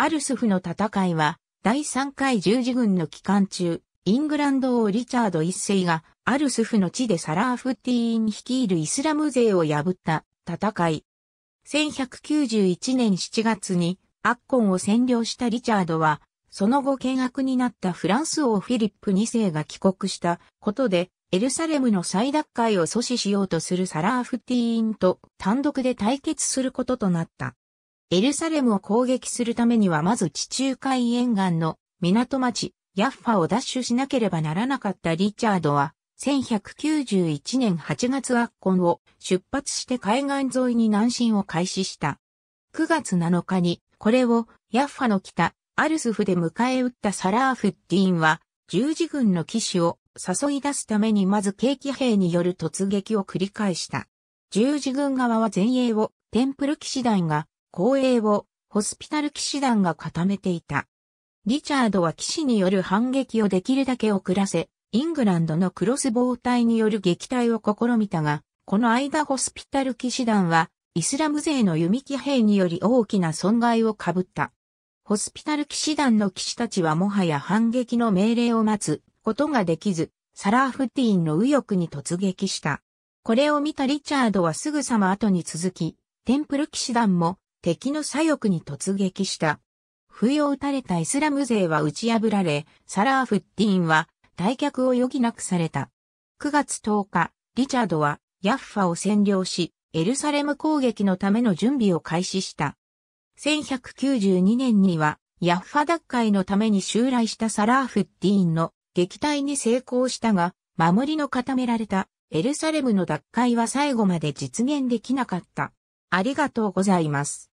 アルスフの戦いは、第3回十字軍の期間中、イングランド王リチャード一世が、アルスフの地でサラーフティーン率いるイスラム勢を破った戦い。1191年7月に、アッコンを占領したリチャードは、その後見悪になったフランス王フィリップ二世が帰国したことで、エルサレムの再奪回を阻止しようとするサラーフティーンと単独で対決することとなった。エルサレムを攻撃するためにはまず地中海沿岸の港町、ヤッファを奪取しなければならなかったリチャードは、1191年8月アッコンを出発して海岸沿いに南進を開始した。9月7日に、これをヤッファの北、アルスフで迎え撃ったサラーフッディーンは、十字軍の騎士を誘い出すためにまず景気兵による突撃を繰り返した。十字軍側は前衛をテンプル騎士団が後衛をホスピタル騎士団が固めていた。リチャードは騎士による反撃をできるだけ遅らせ、イングランドのクロス防隊による撃退を試みたが、この間ホスピタル騎士団は、イスラム勢の弓騎兵により大きな損害を被った。ホスピタル騎士団の騎士たちはもはや反撃の命令を待つことができず、サラーフティーンの右翼に突撃した。これを見たリチャードはすぐさま後に続き、テンプル騎士団も敵の左翼に突撃した。不を打たれたイスラム勢は打ち破られ、サラーフッティーンは退却を余儀なくされた。9月10日、リチャードはヤッファを占領し、エルサレム攻撃のための準備を開始した。1192年には、ヤッファ奪回のために襲来したサラーフッディーンの撃退に成功したが、守りの固められたエルサレムの奪回は最後まで実現できなかった。ありがとうございます。